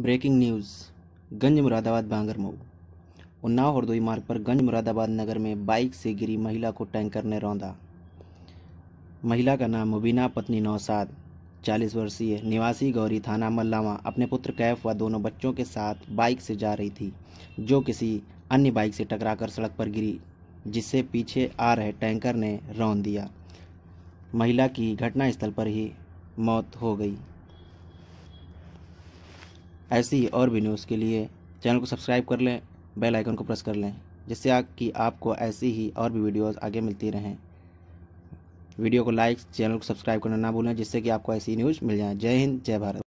breaking news Ganj Moradabad Bangarmau Unnao Hardoi मार्ग पर गंज मुरादाबाद नगर में बाइक से गिरी महिला को टैंकर ने रौंदा महिला का नाम मुबीना पत्नी नौसाद 40 वर्षीय निवासी गौरी थाना मल्लावा अपने पुत्र कैफ व दोनों बच्चों के साथ बाइक से जा रही थी जो किसी अन्य बाइक से टकराकर सड़क पर गिरी जिससे पीछे आ रहे टैंकर ने रौंद दिया महिला की घटनास्थल पर ही मौत हो गई ऐसी ही और भी न्यूज़ के लिए चैनल को सब्सक्राइब कर लें बेल आइकन को प्रेस कर लें जिससे कि आपको ऐसी ही और भी वीडियोस आगे मिलती रहें वीडियो को लाइक चैनल को सब्सक्राइब करना ना भूलें जिससे कि आपको ऐसी न्यूज़ मिल जाए जय हिंद जय भारत